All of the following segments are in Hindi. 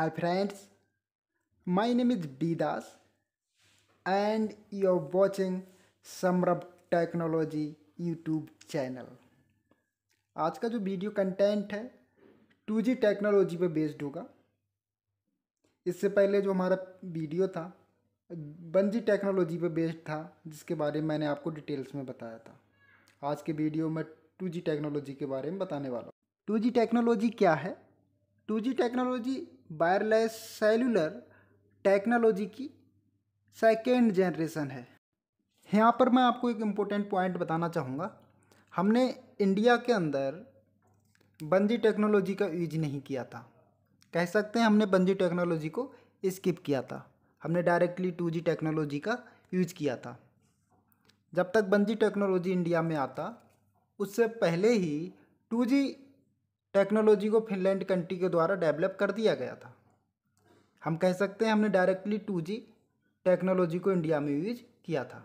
Hi friends, my name is Bidas and are watching Samrab technology YouTube channel आज का जो वीडियो कंटेंट है टू जी टेक्नोलॉजी पर बेस्ड होगा इससे पहले जो हमारा वीडियो था वन जी टेक्नोलॉजी पर बेस्ड था जिसके बारे में मैंने आपको डिटेल्स में बताया था आज के वीडियो में टू जी टेक्नोलॉजी के बारे में बताने वाला हूँ टू जी टेक्नोलॉजी क्या है two G technology wireless cellular technology की सेकेंड जनरेशन है यहाँ पर मैं आपको एक इम्पोर्टेंट पॉइंट बताना चाहूँगा हमने इंडिया के अंदर बंजी टेक्नोलॉजी का यूज नहीं किया था कह सकते हैं हमने बंजी टेक्नोलॉजी को स्किप किया था हमने डायरेक्टली टू जी टेक्नोलॉजी का यूज किया था जब तक बंजी टेक्नोलॉजी इंडिया में आता उससे पहले ही टू जी टेक्नोलॉजी को फिनलैंड कंट्री के द्वारा डेवलप कर दिया गया था हम कह सकते हैं हमने डायरेक्टली टू जी टेक्नोलॉजी को इंडिया में यूज किया था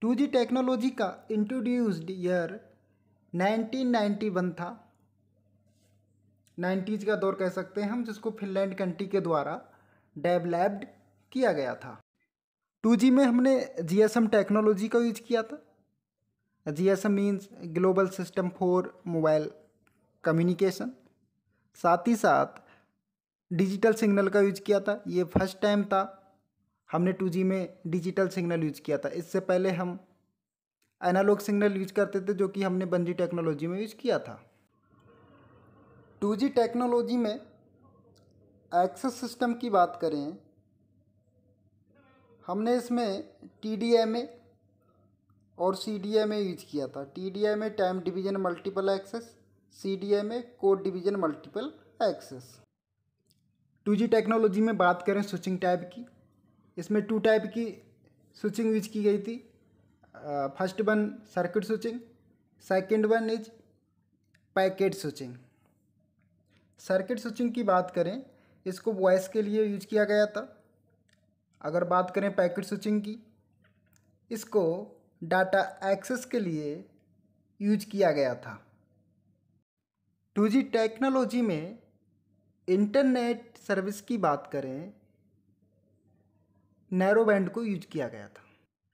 टू जी टेक्नोलॉजी का इंट्रोड्यूस्ड ईयर 1991 था नाइन्टीज का दौर कह सकते हैं हम जिसको फिनलैंड कंट्री के द्वारा डेवलप्ड किया गया था टू जी में हमने जी टेक्नोलॉजी का यूज किया था M means global system for mobile communication साथ ही साथ डिजिटल सिग्नल का यूज किया था ये फर्स्ट टाइम था हमने टू जी में डिजिटल सिग्नल यूज किया था इससे पहले हम एनालॉग सिग्नल यूज करते थे जो कि हमने बंजी टेक्नोलॉजी में यूज किया था टू जी टेक्नोलॉजी में एक्सेस सिस्टम की बात करें हमने इसमें टी डी एम ए और सी डी ए में यूज किया था टी डी ए में time division multiple access C D A में code division multiple access two G technology में बात करें स्विचिंग टाइप की इसमें टू टाइप की स्विचिंग यूज की गई थी first one circuit switching second one is packet switching circuit switching की बात करें इसको वॉइस के लिए यूज किया गया था अगर बात करें पैकेट स्विचिंग की इसको डाटा एक्सेस के लिए यूज किया गया था टू जी टेक्नोलॉजी में इंटरनेट सर्विस की बात करें नैरो बैंड को यूज किया गया था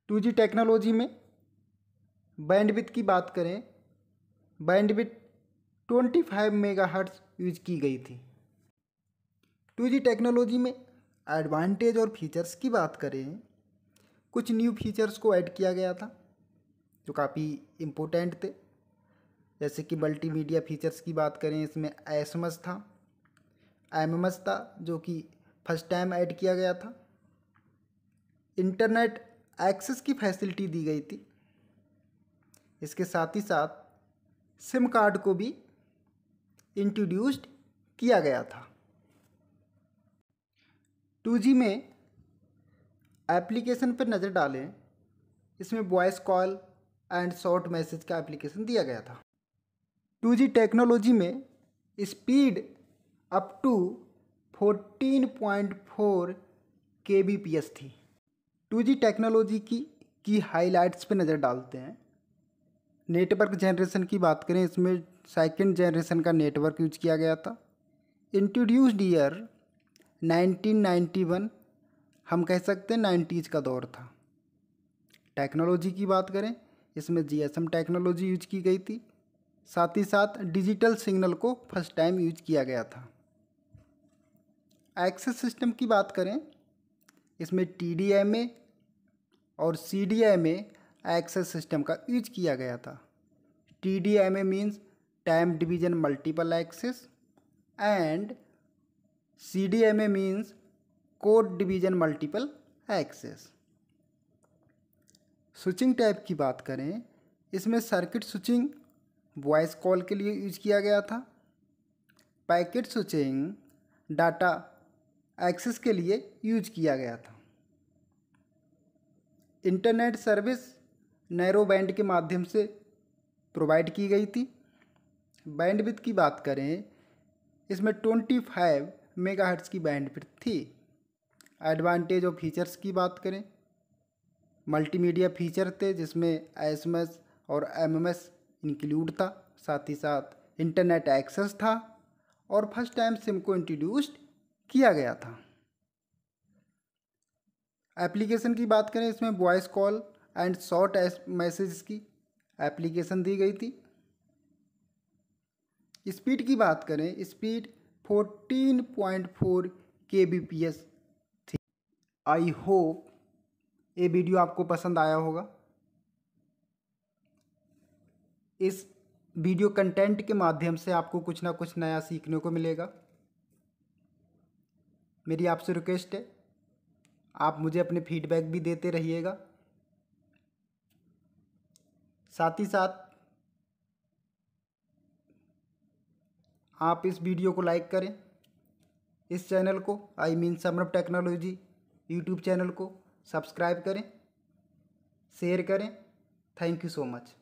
टू जी टेक्नोलॉजी में बैंडविथ की बात करें बैंडविथ मेगा मेगाहर्ट्ज यूज की गई थी टू जी टेक्नोलॉजी में एडवांटेज और फीचर्स की बात करें कुछ न्यू फीचर्स को ऐड किया गया था जो काफ़ी इम्पोर्टेंट थे जैसे कि मल्टीमीडिया फीचर्स की बात करें इसमें एसमस था एम था जो कि फर्स्ट टाइम ऐड किया गया था इंटरनेट एक्सेस की फैसिलिटी दी गई थी इसके साथ ही साथ सिम कार्ड को भी इंट्रोड्यूस्ड किया गया था 2G में एप्लीकेशन पर नज़र डालें इसमें voice call and short message का एप्लीकेशन दिया गया था टू जी टेक्नोलॉजी में स्पीड अप टू 14.4 एस थी 2G टेक्नोलॉजी की की हाइलाइट्स पर नज़र डालते हैं नेटवर्क जनरेशन की बात करें इसमें सेकेंड जनरेशन का नेटवर्क यूज किया गया था इंट्रोड्यूस्ड ईयर 1991 हम कह सकते हैं नाइन्टीज़ का दौर था टेक्नोलॉजी की बात करें इसमें जीएसएम टेक्नोलॉजी यूज की गई थी साथ ही साथ डिजिटल सिग्नल को फर्स्ट टाइम यूज किया गया था एक्सेस सिस्टम की बात करें इसमें टी और सी एक्सेस सिस्टम का यूज किया गया था T D M A means time division multiple access and C D M A means code division multiple access switching type की बात करें इसमें सर्किट स्विचिंग वॉइस कॉल के लिए यूज किया गया था पैकेट स्विचिंग डाटा एक्सेस के लिए यूज किया गया था इंटरनेट सर्विस नैरो बैंड के माध्यम से प्रोवाइड की गई थी बैंडविथ की बात करें इसमें ट्वेंटी फाइव मेगा की बैंडविथ थी एडवांटेज और फीचर्स की बात करें मल्टीमीडिया फीचर थे जिसमें एस और एम इंक्लूड था साथ ही साथ इंटरनेट एक्सेस था और फर्स्ट टाइम सिम को इंट्रोड्यूस्ड किया गया था एप्लीकेशन की बात करें इसमें voice call and short message की एप्लीकेशन दी गई थी स्पीड की बात करें speed 14.4 K B P S I hope ये वीडियो आपको पसंद आया होगा इस वीडियो कंटेंट के माध्यम से आपको कुछ ना कुछ नया सीखने को मिलेगा मेरी आपसे रिक्वेस्ट है आप मुझे अपने फीडबैक भी देते रहिएगा साथ ही साथ आप इस वीडियो को लाइक करें इस चैनल को आई मीन समरभ टेक्नोलॉजी यूट्यूब चैनल को सब्सक्राइब करें शेयर करें थैंक यू सो मच